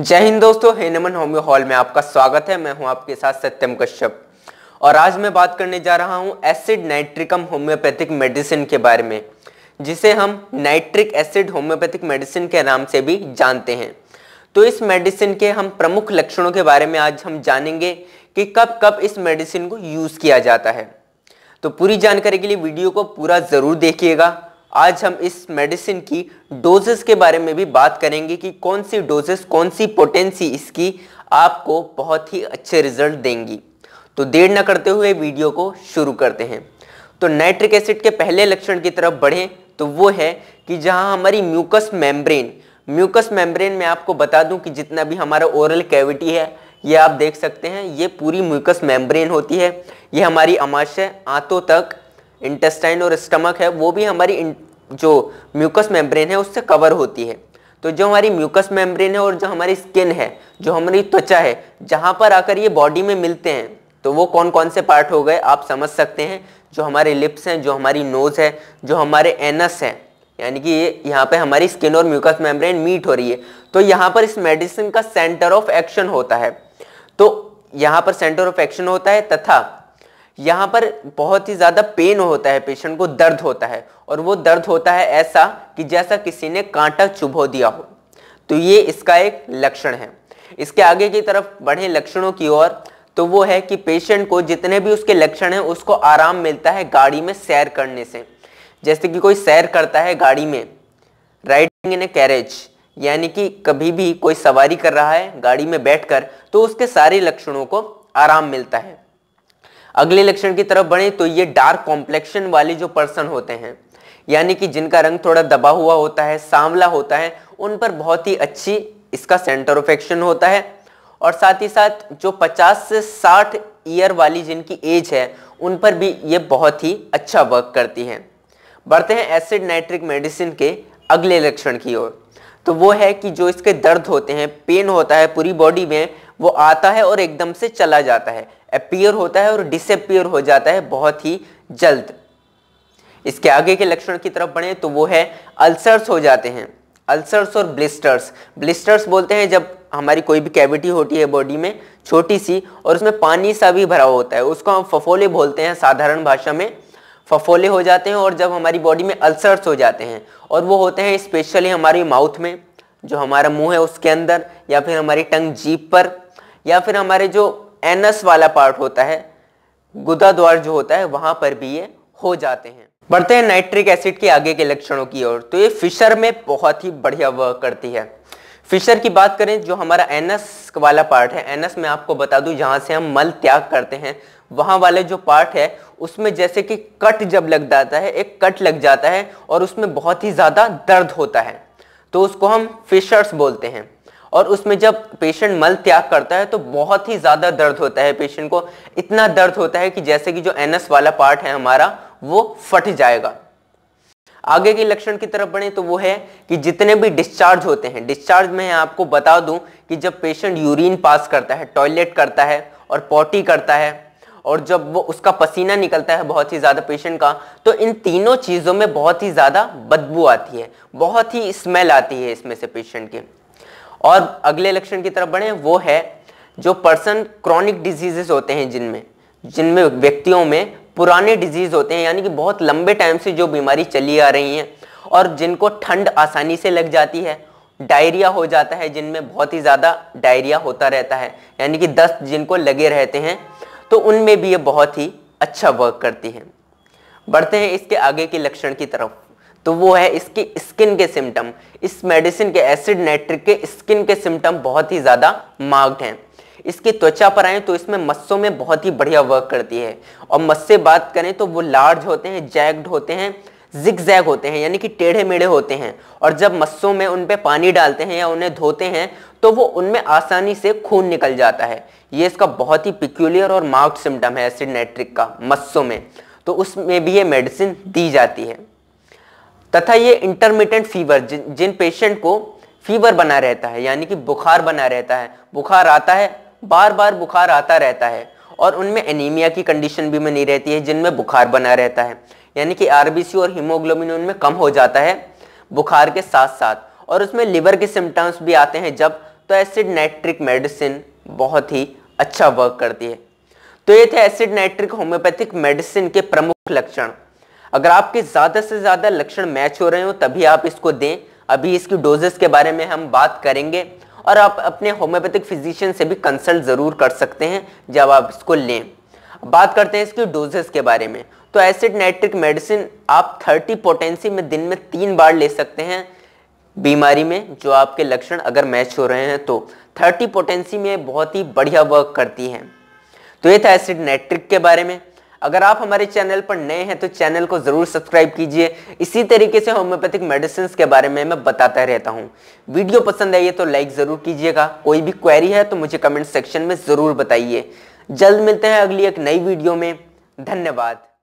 जय हिंद दोस्तों हेनमन homeo hall में आपका स्वागत है मैं हूं आपके साथ सत्यम कश्यप और आज मैं बात करने जा रहा हूं एसिड नाइट्रिकम होम्योपैथिक मेडिसिन के बारे में जिसे हम नाइट्रिक एसिड होम्योपैथिक मेडिसिन के नाम से भी जानते हैं तो इस मेडिसिन के हम प्रमुख लक्षणों के बारे में आज हम जानेंगे कि कब कब इस मेडिसिन को यूज़ किया जाता है तो पूरी जानकारी के लिए वीडियो को पूरा ज़रूर देखिएगा आज हम इस मेडिसिन की डोजेस के बारे में भी बात करेंगे कि कौन सी डोजेस कौन सी पोटेंसी इसकी आपको बहुत ही अच्छे रिजल्ट देंगी तो देर न करते हुए वीडियो को शुरू करते हैं तो नाइट्रिक एसिड के पहले लक्षण की तरफ बढ़ें तो वो है कि जहाँ हमारी म्यूकस मेम्ब्रेन म्यूकस मेम्ब्रेन में आपको बता दूं कि जितना भी हमारा ओरल कैविटी है ये आप देख सकते हैं ये पूरी म्यूकस मेम्ब्रेन होती है ये हमारी अमाशय आंतों तक इंटेस्टाइन और स्टमक है वो भी हमारी जो म्यूकस मेम्ब्रेन है उससे कवर होती है तो जो हमारी म्यूकस मेम्ब्रेन है और जो हमारी स्किन है जो हमारी त्वचा है जहाँ पर आकर ये बॉडी में मिलते हैं तो वो कौन कौन से पार्ट हो गए आप समझ सकते हैं जो हमारे लिप्स हैं जो हमारी नोज़ है जो हमारे एनस है यानी कि ये यहाँ पे हमारी स्किन और म्यूकस मेम्ब्रेन मीट हो रही है तो यहाँ पर इस मेडिसिन का सेंटर ऑफ एक्शन होता है तो यहाँ पर सेंटर ऑफ एक्शन होता है तथा यहाँ पर बहुत ही ज़्यादा पेन होता है पेशेंट को दर्द होता है और वो दर्द होता है ऐसा कि जैसा किसी ने कांटा चुभो दिया हो तो ये इसका एक लक्षण है इसके आगे की तरफ बढ़े लक्षणों की ओर तो वो है कि पेशेंट को जितने भी उसके लक्षण हैं उसको आराम मिलता है गाड़ी में सैर करने से जैसे कि कोई सैर करता है गाड़ी में राइडिंग इन ए कैरेज यानी कि कभी भी कोई सवारी कर रहा है गाड़ी में बैठकर तो उसके सारे लक्षणों को आराम मिलता है अगले लक्षण की तरफ बढ़े तो ये डार्क कॉम्प्लेक्शन वाले जो पर्सन होते हैं यानी कि जिनका रंग थोड़ा दबा हुआ होता है सांवला होता है उन पर बहुत ही अच्छी इसका सेंटर ऑफ एक्शन होता है और साथ ही साथ जो 50 से 60 ईयर वाली जिनकी एज है उन पर भी ये बहुत ही अच्छा वर्क करती है बढ़ते हैं एसिड नाइट्रिक मेडिसिन के अगले लक्षण की ओर तो वो है कि जो इसके दर्द होते हैं पेन होता है पूरी बॉडी में वो आता है और एकदम से चला जाता है अपियर होता है और डिसअपियर हो जाता है बहुत ही जल्द इसके आगे के लक्षण की तरफ बढ़े तो वो है अल्सर्स हो जाते हैं अल्सर्स और ब्लिस्टर्स ब्लिस्टर्स बोलते हैं जब हमारी कोई भी कैविटी होती है बॉडी में छोटी सी और उसमें पानी सा भी भरा होता है उसको हम फफोले बोलते हैं साधारण भाषा में फफोले हो जाते हैं और जब हमारी बॉडी में अल्सर्स हो जाते हैं और वो होते हैं स्पेशली हमारी माउथ में जो हमारा मुंह है उसके अंदर या फिर हमारी टंग जीप पर या फिर हमारे जो एनस वाला पार्ट होता है गुदा द्वार जो होता है वहां पर भी ये हो जाते हैं बढ़ते हैं नाइट्रिक एसिड के आगे के लक्षणों की ओर तो ये फिशर में बहुत ही बढ़िया वर्क करती है फिशर की बात करें जो हमारा एनस वाला पार्ट है एनस में आपको बता दूं जहां से हम मल त्याग करते हैं वहां वाले जो पार्ट है उसमें जैसे कि कट जब लग जाता है एक कट लग जाता है और उसमें बहुत ही ज़्यादा दर्द होता है तो उसको हम फिशर्स बोलते हैं और उसमें जब पेशेंट मल त्याग करता है तो बहुत ही ज़्यादा दर्द होता है पेशेंट को इतना दर्द होता है कि जैसे कि जो एनएस वाला पार्ट है हमारा वो फट जाएगा आगे के लक्षण की तरफ बढ़े तो वो है कि जितने भी डिस्चार्ज होते हैं डिस्चार्ज में आपको बता दूं कि जब पेशेंट यूरिन पास करता है टॉयलेट करता है और पॉटी करता है और जब वो उसका पसीना निकलता है बहुत ही ज़्यादा पेशेंट का तो इन तीनों चीज़ों में बहुत ही ज़्यादा बदबू आती है बहुत ही स्मेल आती है इसमें से पेशेंट की और अगले लक्षण की तरफ बढ़े वो है जो पर्सन क्रॉनिक डिजीजेस होते हैं जिनमें जिनमें व्यक्तियों में पुराने डिजीज होते हैं यानी कि बहुत लंबे टाइम से जो बीमारी चली आ रही है और जिनको ठंड आसानी से लग जाती है डायरिया हो जाता है जिनमें बहुत ही ज़्यादा डायरिया होता रहता है यानी कि दस्त जिनको लगे रहते हैं तो उनमें भी ये बहुत ही अच्छा वर्क करती है बढ़ते हैं इसके आगे के लक्षण की तरफ तो वो है इसकी स्किन के सिम्टम इस मेडिसिन के एसिड नाइट्रिक के स्किन के सिम्टम बहुत ही ज़्यादा मार्क्ड हैं इसकी त्वचा पर आए तो इसमें मस्सों में बहुत ही बढ़िया वर्क करती है और मस्से बात करें तो वो लार्ज होते हैं जैग्ड होते हैं जिग जैग होते हैं यानी कि टेढ़े मेढ़े होते हैं और जब मस्सों में उन पर पानी डालते हैं या उन्हें धोते हैं तो वो उनमें आसानी से खून निकल जाता है ये इसका बहुत ही पिक्यूलियर और मार्क्ड सिम्टम है एसिड नाइट्रिक का मस्सों में तो उसमें भी ये मेडिसिन दी जाती है तथा ये इंटरमीडियंट फीवर जिन, जिन पेशेंट को फीवर बना रहता है यानी कि बुखार बना रहता है बुखार आता है बार बार बुखार आता रहता है और उनमें एनीमिया की कंडीशन भी बनी रहती है जिनमें बुखार बना रहता है यानी कि आरबीसी और हीमोग्लोबिन उनमें कम हो जाता है बुखार के साथ साथ और उसमें लिवर के सिम्टम्स भी आते हैं जब तो एसिड नाइट्रिक मेडिसिन बहुत ही अच्छा वर्क करती है तो ये थे एसिड नाइट्रिक होम्योपैथिक मेडिसिन के प्रमुख लक्षण अगर आपके ज़्यादा से ज़्यादा लक्षण मैच हो रहे हो तभी आप इसको दें अभी इसकी डोजेस के बारे में हम बात करेंगे और आप अपने होम्योपैथिक फिजिशियन से भी कंसल्ट ज़रूर कर सकते हैं जब आप इसको लें बात करते हैं इसकी डोजेस के बारे में तो एसिड नाइट्रिक मेडिसिन आप 30 पोटेंसी में दिन में तीन बार ले सकते हैं बीमारी में जो आपके लक्षण अगर मैच हो रहे हैं तो 30 पोटेंसी में बहुत ही बढ़िया वर्क करती है तो ये था एसिड नाइट्रिक के बारे में अगर आप हमारे चैनल पर नए हैं तो चैनल को ज़रूर सब्सक्राइब कीजिए इसी तरीके से होम्योपैथिक मेडिसिन के बारे में मैं बताता रहता हूँ वीडियो पसंद आई है तो लाइक ज़रूर कीजिएगा कोई भी क्वेरी है तो मुझे कमेंट सेक्शन में ज़रूर बताइए जल्द मिलते हैं अगली एक नई वीडियो में धन्यवाद